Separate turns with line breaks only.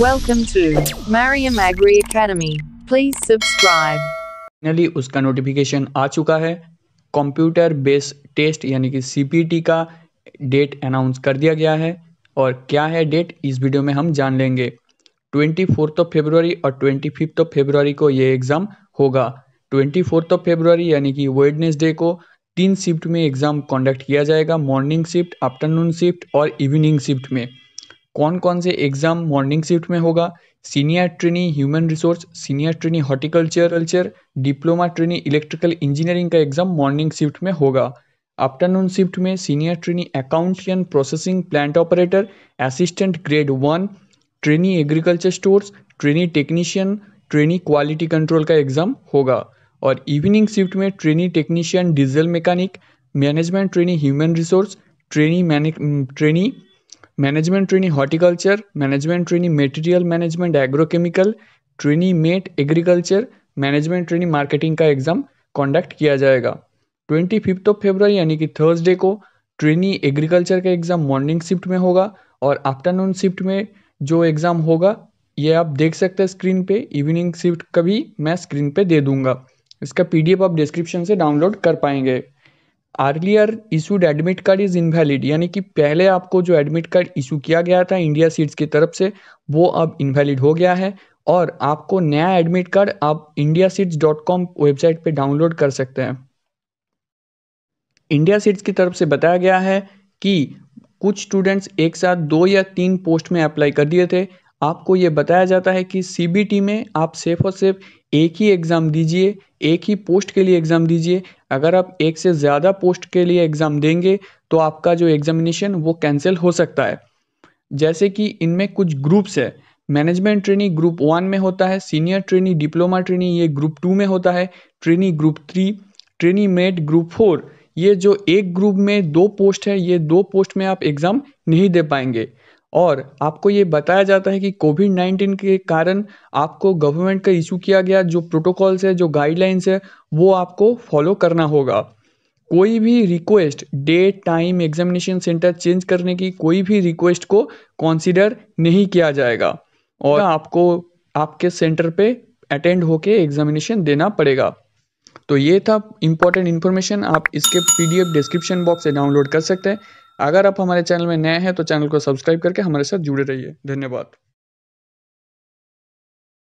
Welcome to Mariam Agri Academy. Please subscribe. Finally, उसका notification आ चुका है कंप्यूटर बेस्ड टेस्ट यानी कि सीपीटी का डेट अनाउंस कर दिया गया है और क्या है डेट इस वीडियो में हम जान लेंगे ट्वेंटी फोर्थ ऑफ फेबररी और ट्वेंटी फिफ्थ ऑफ फेबररी को ये एग्ज़ाम होगा ट्वेंटी फोर्थ ऑफ फेब्रुआरी यानी कि वेडनेसडे को तीन शिफ्ट में एग्ज़ाम कंडक्ट किया जाएगा मॉर्निंग शिफ्ट आफ्टरनून शिफ्ट और इवनिंग शिफ्ट में कौन कौन से एग्ज़ाम मॉर्निंग शिफ्ट में होगा senior trainee human resource senior trainee horticulture culture diploma trainee electrical engineering का एग्ज़ाम मॉर्निंग शिफ्ट में होगा आफ्टरनून शिफ्ट में senior trainee accountant processing plant operator assistant grade one trainee agriculture stores trainee technician trainee quality control का exam होगा और evening shift में trainee technician diesel mechanic management trainee human resource trainee trainee management trainee horticulture management trainee material management agrochemical trainee मेट agriculture management trainee marketing का exam conduct किया जाएगा twenty fifth of favour यानी कि Thursday को trainee agriculture का exam morning shift में होगा और आफ्टरनून शिफ्ट में जो एग्ज़ाम होगा ये आप देख सकते हैं स्क्रीन पे इवनिंग शिफ्ट का भी मैं स्क्रीन पे दे दूंगा इसका पीडीएफ आप डिस्क्रिप्शन से डाउनलोड कर पाएंगे earlier issued admit card is invalid यानी कि पहले आपको जो एडमिट कार्ड इशू किया गया था इंडिया सीड्स की तरफ से वो अब इनवैलिड हो गया है और आपको नया एडमिट कार्ड आप India seeds dot com website पर डाउनलोड कर सकते हैं इंडिया सीड्स की तरफ से बताया गया है कि कुछ स्टूडेंट्स एक साथ दो या तीन पोस्ट में अप्लाई कर दिए थे आपको ये बताया जाता है कि सीबीटी में आप सेफ और सेफ एक ही एग्ज़ाम दीजिए एक ही पोस्ट के लिए एग्ज़ाम दीजिए अगर आप एक से ज़्यादा पोस्ट के लिए एग्ज़ाम देंगे तो आपका जो एग्ज़ामिनेशन वो कैंसिल हो सकता है जैसे कि इनमें कुछ ग्रुप्स है मैनेजमेंट ट्रेनिंग ग्रुप वन में होता है सीनियर ट्रेनिंग डिप्लोमा ट्रेनिंग ये ग्रुप टू में होता है training group three training mate group four ये जो एक ग्रुप में दो पोस्ट है ये दो पोस्ट में आप एग्ज़ाम नहीं दे पाएंगे और आपको ये बताया जाता है कि कोविड नाइन्टीन के कारण आपको गवर्नमेंट का इशू किया गया जो प्रोटोकॉल्स है जो गाइडलाइंस है वो आपको फॉलो करना होगा कोई भी request date time examination centre change करने की कोई भी रिक्वेस्ट को कॉन्सिडर नहीं किया जाएगा और आपको आपके सेंटर पे अटेंड होके एग्जामिनेशन देना पड़ेगा तो ये था इंपॉर्टेंट इन्फॉर्मेशन आप इसके पीडीएफ डिस्क्रिप्शन बॉक्स से डाउनलोड कर सकते हैं अगर आप हमारे चैनल में नए हैं तो चैनल को सब्सक्राइब करके हमारे साथ जुड़े रहिए धन्यवाद